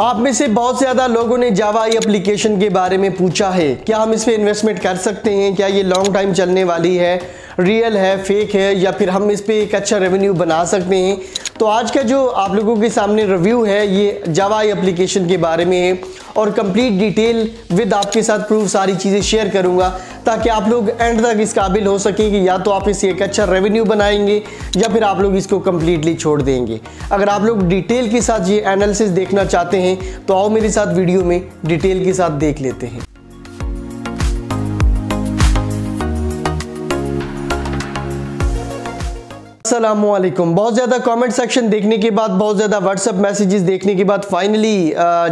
आप में से बहुत ज़्यादा लोगों ने जावा आई एप्लीकेशन के बारे में पूछा है क्या हम इस पर इन्वेस्टमेंट कर सकते हैं क्या ये लॉन्ग टाइम चलने वाली है रियल है फेक है या फिर हम इस पर एक अच्छा रेवेन्यू बना सकते हैं तो आज का जो आप लोगों के सामने रिव्यू है ये जवाई एप्लीकेशन के बारे में है और कंप्लीट डिटेल विद आपके साथ प्रूफ सारी चीज़ें शेयर करूँगा ताकि आप लोग एंड तक इस काबिल हो सकें कि या तो आप इसे एक अच्छा रेवेन्यू बनाएंगे या फिर आप लोग इसको कम्प्लीटली छोड़ देंगे अगर आप लोग डिटेल के साथ ये एनालिसिस देखना चाहते हैं तो आओ मेरे साथ वीडियो में डिटेल के साथ देख लेते हैं असलम बहुत ज़्यादा कमेंट सेक्शन देखने के बाद बहुत ज़्यादा व्हाट्सअप मैसेजेस देखने के बाद फाइनली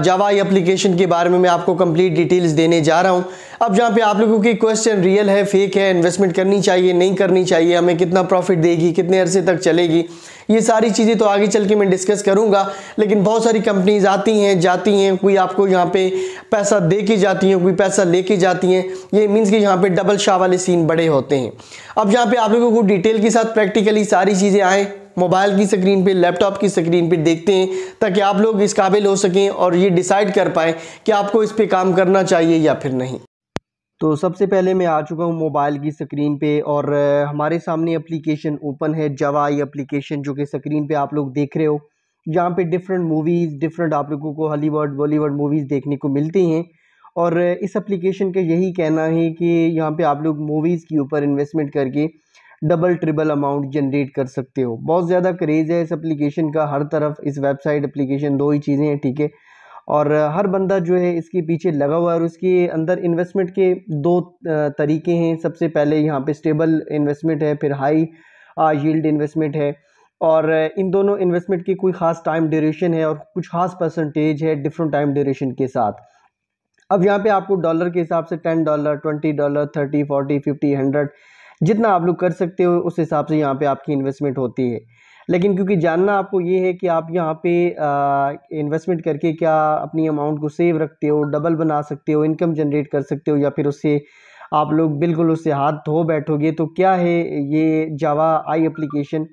जवाई एप्लीकेशन के बारे में मैं आपको कंप्लीट डिटेल्स देने जा रहा हूँ अब जहाँ पे आप लोगों की क्वेश्चन रियल है फेक है इन्वेस्टमेंट करनी चाहिए नहीं करनी चाहिए हमें कितना प्रॉफिट देगी कितने अरसे तक चलेगी ये सारी चीज़ें तो आगे चल के मैं डिस्कस करूँगा लेकिन बहुत सारी कंपनीज आती हैं जाती हैं कोई आपको यहाँ पे पैसा दे के जाती हैं कोई पैसा ले के जाती हैं ये मीन्स कि यहाँ पे डबल शाह वाले सीन बड़े होते हैं अब यहाँ पे आप लोगों को डिटेल के साथ प्रैक्टिकली सारी चीज़ें आएँ मोबाइल की स्क्रीन पे लैपटॉप की स्क्रीन पे देखते हैं ताकि आप लोग इस काबिल हो सकें और ये डिसाइड कर पाएँ कि आपको इस पर काम करना चाहिए या फिर नहीं तो सबसे पहले मैं आ चुका हूँ मोबाइल की स्क्रीन पे और हमारे सामने एप्लीकेशन ओपन है जवाई एप्लीकेशन जो कि स्क्रीन पे आप लोग देख रहे हो यहाँ पे डिफरेंट मूवीज़ डिफरेंट आप लोगों को हॉलीवुड बॉलीवुड मूवीज़ देखने को मिलती हैं और इस एप्लीकेशन का यही कहना है कि यहाँ पे आप लोग मूवीज़ के ऊपर इन्वेस्टमेंट करके डबल ट्रिपल अमाउंट जनरेट कर सकते हो बहुत ज़्यादा क्रेज़ है इस एप्लीकेशन का हर तरफ इस वेबसाइट एप्लीकेशन दो ही चीज़ें हैं ठीक है और हर बंदा जो है इसके पीछे लगा हुआ है और उसके अंदर इन्वेस्टमेंट के दो तरीके हैं सबसे पहले यहाँ पे स्टेबल इन्वेस्टमेंट है फिर हाई यील्ड इन्वेस्टमेंट है और इन दोनों इन्वेस्टमेंट की कोई ख़ास टाइम ड्यूरेशन है और कुछ ख़ास परसेंटेज है डिफरेंट टाइम ड्यूरेशन के साथ अब यहाँ पे आपको डॉलर के हिसाब से ten dollar twenty dollar thirty forty fifty hundred जितना आप लोग कर सकते हो उस हिसाब से यहाँ पे आपकी इन्वेस्टमेंट होती है लेकिन क्योंकि जानना आपको ये है कि आप यहाँ पे इन्वेस्टमेंट करके क्या अपनी अमाउंट को सेव रखते हो डबल बना सकते हो इनकम जनरेट कर सकते हो या फिर उससे आप लोग बिल्कुल उससे हाथ धो बैठोगे तो क्या है ये जावा आई एप्लीकेशन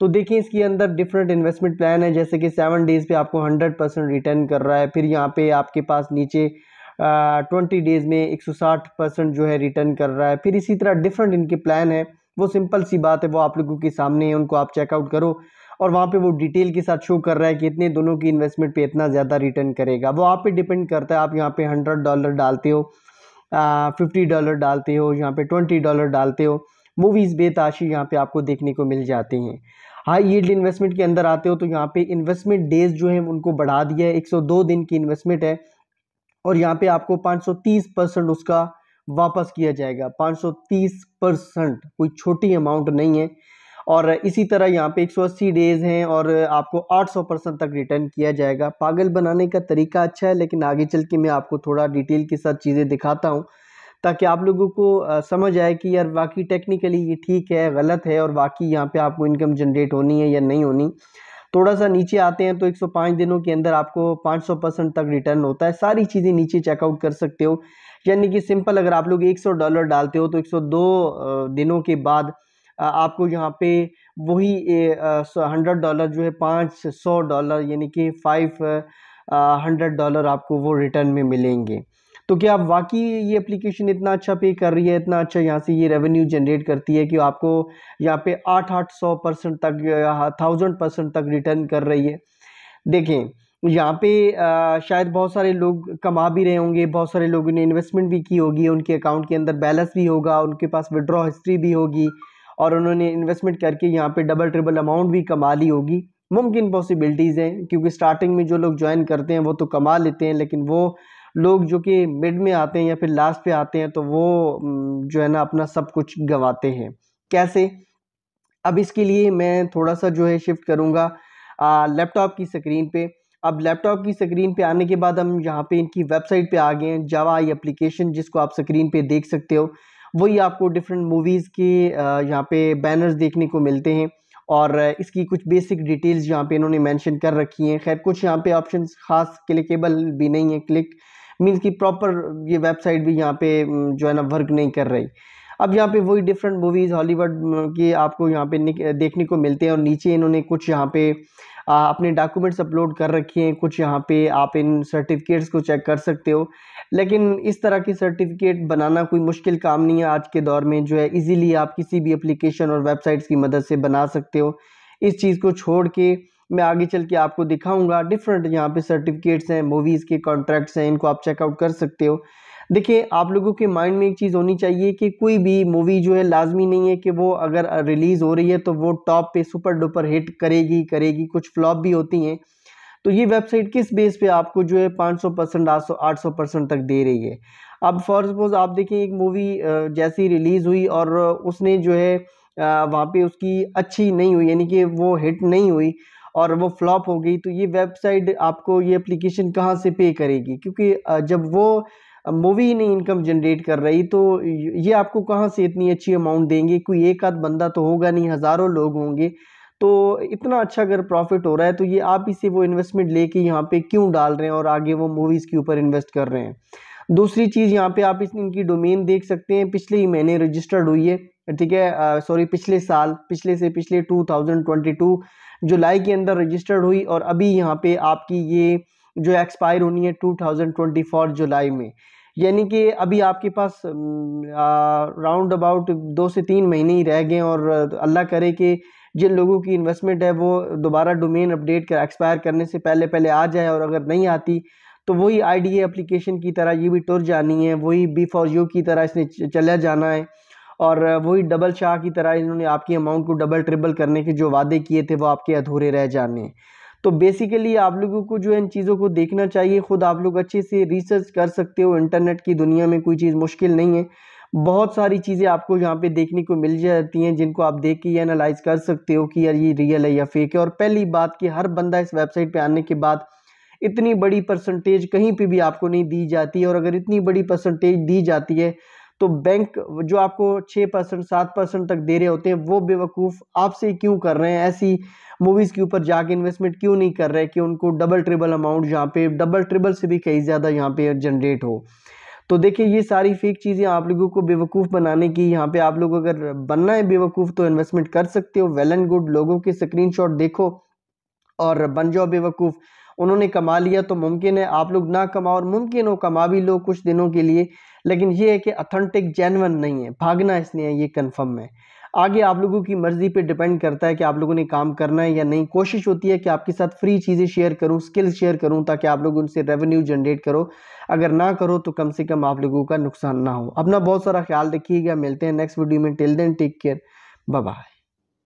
तो देखिए इसके अंदर डिफरेंट इन्वेस्टमेंट प्लान है जैसे कि सेवन डेज़ पे आपको हंड्रेड परसेंट रिटर्न कर रहा है फिर यहाँ पे आपके पास नीचे ट्वेंटी डेज़ में एक सौ साठ परसेंट जो है रिटर्न कर रहा है फिर इसी तरह डिफरेंट इनके प्लान है वो सिंपल सी बात है वो आप लोगों के सामने है उनको आप चेकआउट करो और वहाँ पे वो डिटेल के साथ शो कर रहा है कि इतने दोनों की इन्वेस्टमेंट पे इतना ज़्यादा रिटर्न करेगा वो आप पे डिपेंड करता है आप यहाँ पे हंड्रेड डॉलर डालते हो फिफ्टी डॉलर डालते हो यहाँ पे ट्वेंटी डॉलर डालते हो मूवीज़ बेताशी यहाँ पे आपको देखने को मिल जाती हैं हाई ईल्ड इन्वेस्टमेंट के अंदर आते हो तो यहाँ पर इन्वेस्टमेंट डेज जो है उनको बढ़ा दिया है 102 दिन की इन्वेस्टमेंट है और यहाँ पर आपको 530 परसेंट उसका वापस किया जाएगा 530 परसेंट कोई छोटी अमाउंट नहीं है और इसी तरह यहाँ पे 180 डेज़ हैं और आपको 800 परसेंट तक रिटर्न किया जाएगा पागल बनाने का तरीका अच्छा है लेकिन आगे चल के मैं आपको थोड़ा डिटेल के साथ चीज़ें दिखाता हूँ ताकि आप लोगों को समझ आए कि यार वाकई टेक्निकली ये ठीक है गलत है और वाकई यहाँ पे आपको इनकम जनरेट होनी है या नहीं होनी थोड़ा सा नीचे आते हैं तो 105 दिनों के अंदर आपको 500 परसेंट तक रिटर्न होता है सारी चीज़ें नीचे चेकआउट कर सकते हो यानी कि सिंपल अगर आप लोग 100 डॉलर डालते हो तो 102 दिनों के बाद आपको यहाँ पे वही हंड्रेड डॉलर जो है पाँच सौ डॉलर यानी कि फाइव हंड्रेड डॉलर आपको वो रिटर्न में मिलेंगे तो क्या आप वाकई ये एप्लीकेशन इतना अच्छा पे कर रही है इतना अच्छा यहाँ से ये रेवेन्यू जनरेट करती है कि आपको यहाँ पे आठ आठ सौ परसेंट तक थाउजेंड परसेंट तक रिटर्न कर रही है देखें यहाँ पे आ, शायद बहुत सारे लोग कमा भी रहे होंगे बहुत सारे लोगों ने इन्वेस्टमेंट भी की होगी उनके अकाउंट के अंदर बैलेंस भी होगा उनके पास विड्रॉ हिस्ट्री भी होगी और उन्होंने इन्वेस्टमेंट करके यहाँ पे डबल ट्रिबल अमाउंट भी कमा ली होगी मुमकिन पॉसिबिलिटीज़ हैं क्योंकि स्टार्टिंग में जो लोग ज्वाइन करते हैं वो तो कमा लेते हैं लेकिन वो लोग जो कि मिड में आते हैं या फिर लास्ट पे आते हैं तो वो जो है ना अपना सब कुछ गंवाते हैं कैसे अब इसके लिए मैं थोड़ा सा जो है शिफ्ट करूँगा लैपटॉप की स्क्रीन पे अब लैपटॉप की स्क्रीन पे आने के बाद हम यहाँ पे इनकी वेबसाइट पे आ गए हैं जावा आई एप्लीकेशन जिसको आप स्क्रीन पे देख सकते हो वही आपको डिफरेंट मूवीज़ के यहाँ पे बैनर्स देखने को मिलते हैं और इसकी कुछ बेसिक डिटेल्स यहाँ पे इन्होंने मेंशन कर रखी हैं खैर कुछ यहाँ पे ऑप्शंस ख़ास क्लिकेबल भी नहीं है क्लिक मीन्स की प्रॉपर ये वेबसाइट भी यहाँ पे जो है ना वर्क नहीं कर रही अब यहाँ पे वही डिफरेंट मूवीज़ हॉलीवुड के आपको यहाँ पे देखने को मिलते हैं और नीचे इन्होंने कुछ यहाँ पे अपने डॉक्यूमेंट्स अपलोड कर रखे हैं कुछ यहाँ पे आप इन सर्टिफिकेट्स को चेक कर सकते हो लेकिन इस तरह की सर्टिफिकेट बनाना कोई मुश्किल काम नहीं है आज के दौर में जो है इजीली आप किसी भी एप्लीकेशन और वेबसाइट्स की मदद से बना सकते हो इस चीज़ को छोड़ के मैं आगे चल के आपको दिखाऊंगा डिफरेंट यहाँ पे सर्टिफिकेट्स हैं मूवीज़ के कॉन्ट्रैक्ट्स हैं इनको आप चेकआउट कर सकते हो देखिए आप लोगों के माइंड में एक चीज़ होनी चाहिए कि कोई भी मूवी जो है लाजमी नहीं है कि वो अगर रिलीज़ हो रही है तो वो टॉप पे सुपर डुपर हिट करेगी करेगी कुछ फ्लॉप भी होती हैं तो ये वेबसाइट किस बेस पे आपको जो है 500 परसेंट आठ सौ परसेंट तक दे रही है अब फॉर सपोज आप देखें एक मूवी जैसी रिलीज़ हुई और उसने जो है वहाँ पे उसकी अच्छी नहीं हुई यानी कि वो हिट नहीं हुई और वो फ्लॉप हो गई तो ये वेबसाइट आपको ये एप्लीकेशन कहाँ से पे करेगी क्योंकि जब वो मूवी ही नहीं इनकम जनरेट कर रही तो ये आपको कहाँ से इतनी अच्छी अमाउंट देंगे कोई एक आध बंदा तो होगा नहीं हज़ारों लोग होंगे तो इतना अच्छा अगर प्रॉफिट हो रहा है तो ये आप इसे वो इन्वेस्टमेंट लेके यहाँ पे क्यों डाल रहे हैं और आगे वो मूवीज़ के ऊपर इन्वेस्ट कर रहे हैं दूसरी चीज़ यहाँ पे आप इस इनकी डोमेन देख सकते हैं पिछले ही महीने रजिस्टर्ड हुई है ठीक है सॉरी पिछले साल पिछले से पिछले 2022 जुलाई के अंदर रजिस्टर्ड हुई और अभी यहाँ पे आपकी ये जो एक्सपायर होनी है 2024 जुलाई में यानी कि अभी आपके पास राउंड अबाउट दो से तीन महीने ही रह गए और अल्लाह करे कि जिन लोगों की इन्वेस्टमेंट है वो दोबारा डोमेन अपडेट कर एक्सपायर करने से पहले पहले आ जाए और अगर नहीं आती तो वही आई डी एप्लीकेशन की तरह ये भी टुर जानी है वही बी फॉर यू की तरह इसने चला जाना है और वही डबल शाह की तरह इन्होंने आपकी अमाउंट को डबल ट्रिपल करने के जो वादे किए थे वो आपके अधूरे रह जाने तो बेसिकली आप लोगों को जो है इन चीज़ों को देखना चाहिए ख़ुद आप लोग अच्छे से रिसर्च कर सकते हो इंटरनेट की दुनिया में कोई चीज़ मुश्किल नहीं है बहुत सारी चीज़ें आपको यहाँ पे देखने को मिल जाती हैं जिनको आप देख के एनालाइज कर सकते हो कि यार ये रियल है या फेक है और पहली बात कि हर बंदा इस वेबसाइट पे आने के बाद इतनी बड़ी परसेंटेज कहीं पे भी आपको नहीं दी जाती है और अगर इतनी बड़ी परसेंटेज दी जाती है तो बैंक जो आपको छः परसेंट सात परसेंट तक दे रहे होते हैं वो बेवकूफ़ आपसे क्यों कर रहे हैं ऐसी मूवीज़ के ऊपर जाके इन्वेस्टमेंट क्यों नहीं कर रहे कि उनको डबल ट्रिबल अमाउंट यहाँ पे डबल ट्रिबल से भी कहीं ज़्यादा यहाँ पे जनरेट हो तो देखिए ये सारी फेक चीज़ें आप लोगों को बेवकूफ़ बनाने की यहाँ पे आप लोग अगर बनना है बेवकूफ़ तो इन्वेस्टमेंट कर सकते हो वेल एंड गुड लोगों के स्क्रीन देखो और बन जाओ बेवकूफ़ उन्होंने कमा लिया तो मुमकिन है आप लोग ना कमाओ और मुमकिन हो कमा भी लो कुछ दिनों के लिए लेकिन ये है कि अथेंटिक जैनवन नहीं है भागना इसलिए है ये कन्फर्म है आगे आप लोगों की मर्ज़ी पे डिपेंड करता है कि आप लोगों ने काम करना है या नहीं कोशिश होती है कि आपके साथ फ्री चीज़ें शेयर करूं स्किल्स शेयर करूं ताकि आप लोग उनसे रेवेन्यू जनरेट करो अगर ना करो तो कम से कम आप लोगों का नुकसान ना हो अपना बहुत सारा ख्याल रखिएगा मिलते हैं नेक्स्ट वीडियो में till then take care bye